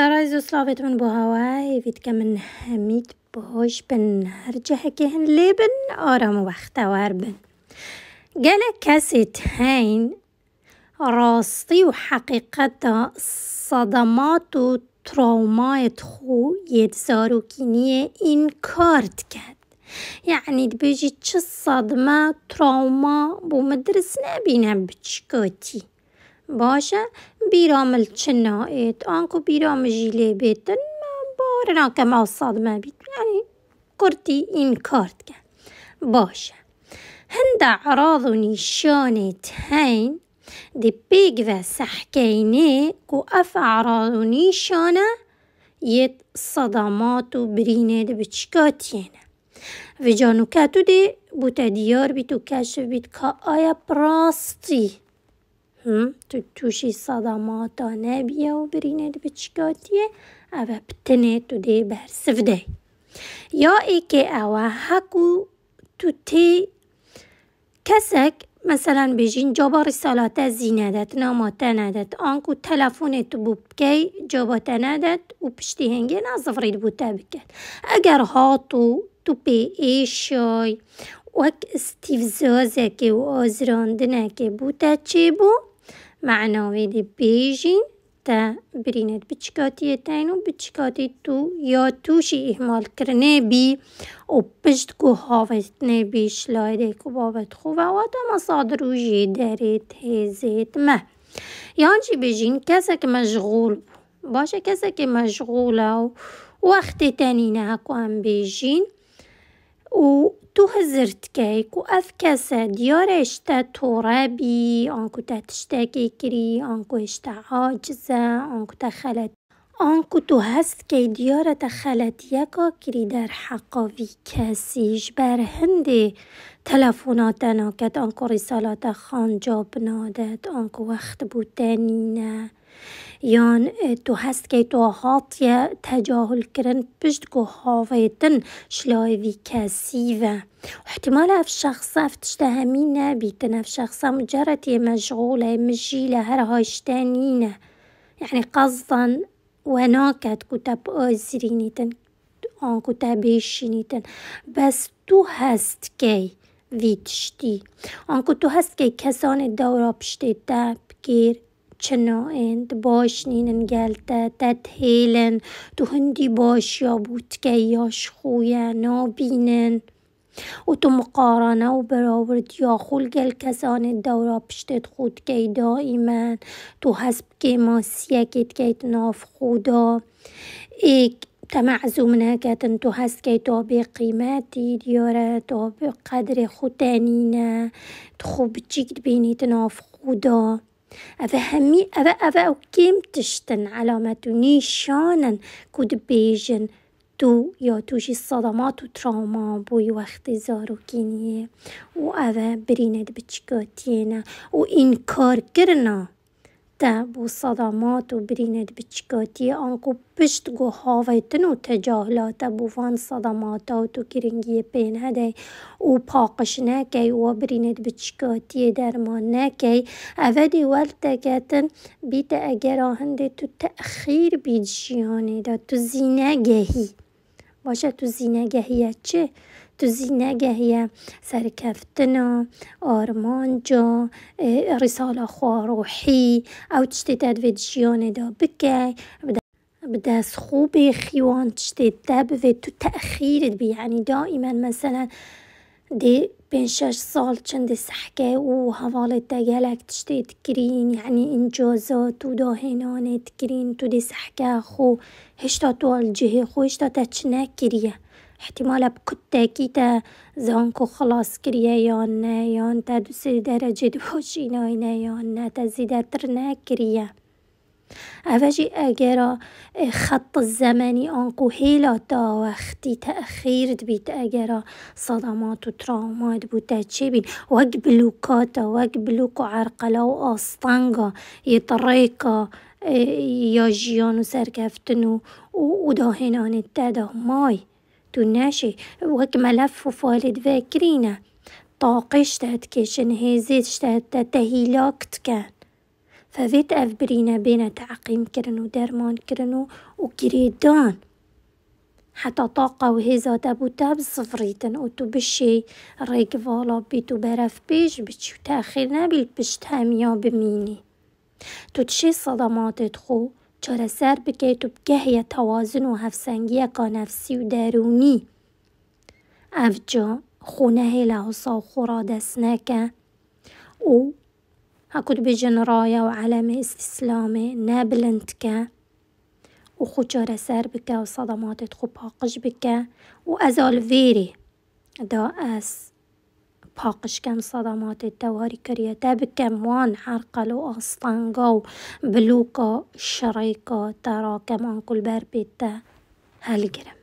رايزو صلافيت من بوهاواي فيت كمن هميت بوش بن هرجه كهن ليبن أورم وختا واربن قال كاسيت هين راستي وحقيقتا صدمات و ترومایت خو ید زاروکینیه این کارت کرد یعنی بیجی چه صدمه تراوما بو مدرس نبینم بچکاتی ಭಾಷಾ بيرام آنکو أنكو جیلی جيلي ما بارنا که وصاد ما بیت یعنی کرتی این کارت كان باشه هند عراض نشانه هين دی پیگ و سحکینی کو اف عراض نیشانه يت صدمات برينة بتشكاتينا و جانو كاتو دي بوتا ديار بیت کشف بیت کا آیا براستی تو توشی صدماتانه نبیه و برینه به چکاتیه او بتنه تو دی بر سفده یا ای که او حکو تو تی کسک مثلا بجین جابا سالات زیندت دت نامات ندت آنکو تلفون تو ببکی جابات ندت و پشتی هنگه نظفرید بوتا بکن اگر هاتو تو پی ایشای وک استیفزازه که و آزراندنه که بوتا چی بود معناوێدی بیجین تا برینێت بچکاتی و بچکاتی تو یا توشی کرنه بی و پشت و هاوێستنێبی شلایدێک و بابەت خوواواتە مەسادر و دارید دەرێت هێزێتمە یانجی که مشغول باشه باشە که مشغوله و تنینه تەنینە هم بیجین و زرتكايك وأذكى ديار اشتا ترابي أنكو تا تشتاكي کری، آنکو اشتا عاجزة آنکو تا آنکو تو هست که دیار تخلط یکا کری در حقاوی کسیش بر هنده تلفونات ناکد آنکو رسالات جاب نادد آنکو وقت بودنی نه یان تو هست یا تجاهل کردن پشت و وی شلاوی و احتمال اف شخص اف تشتهمينة نبیتن اف شخص مجرد مشغولة مشيلة هر هاشتانينة یعنی قصدا وناكت کتاب أزرينيتن آن بیشینیتن بس تو هست که ویتشتی آن تو هست که کسان دورا پشتی تب چنائند باش نینن گلته تد هیلن تو هندی باش یا بود که یاش خویه نابینن و تو مقارنه و براورد یا خول گل کسان دورا پشتت خود که دائمان تو حسب که ماسیه کت که ناف خودا ایک تمعزوم نکتن تو هست که تو به قیمتی دیاره تو به قدر بقدر تو خوب بتشيك بینید ناف خودا أذا همي أذا أذا أوكيم تشتن علامت و نیشانن کود تو یا توشی صدمات و تراما بوی وقتی زاروکینیه و اوه بریند بچکاتینه و این کار بو صدمات بریند بچکاتی آنکو پشت گو هاویتن و تجاهلات بو وان صدامات و گرنگی پین هده و پاقش نکی و بریند بچکاتی درمان نکی دی ول تکتن بیت اگر آهنده تو تأخیر بید ده تو تو گهی باشه تو گهیه چه؟ تو توزی نگهیه سرکفتنا آرمانجا رساله خواه روحی او تشتی تدوید جیانه دا بکه دست خوب خیوان تشتتب و تو تأخيرت بی یعنی دائما مثلا دی بین شش سال چند سحکه و تا گلک تشتی تکرین یعنی انجازات و داهنانه تکرین تو دی سحکه خو هشتا تو جهه خو هشتا چنه کریه احتمالا بكل تأكيد زانكو خلاص كريا يان يان تا دوسي درجة دوشين آينا يان تا زيدتر أفاجي أجرا خط الزمني أنكو هيلا تا وقتي تأخير دبيت أجرا صدمات وتراومات بوتا تشيبين وق بلوكاتا وق بلوكو عرقلا استانگا يطريقا يا اه، جيانو سركفتنو داهنان التادا ماي تناشي وك ملف فوالد فاكرينه طاقش تهت كيشن هزيت تهت تهيلاكت كان ففيت اف برينا بين تعقيم كرنو درمان كرنو وكريدان حتى طاقة وهزا تابو تاب صفريتن تو بشي ريك فالا بيتو برف بيش بتشو تاخيرنا بالبش تاميا بميني تشي صدمات تخو چاره سر بکەیت و بگەهەیە تەوازن و هەفسەنگیەکە نەفسی و درونی، ئەفجا خونه لە هوسا و خۆڕا دەستنەکە و هەکوت بێژن ڕایە و اسلام ئیسلامێ نەبلندکە و خو سر بکە و سەدەماتت خو پاقش بکە و ازال ویری دا ئەس پاقش کەم سەداماتێت دەواری کردێتە بکەموان عرقەل و ئاستانگە و ترا شڕێکە تاڕاکەمان کولبەر بێتە هەلگرم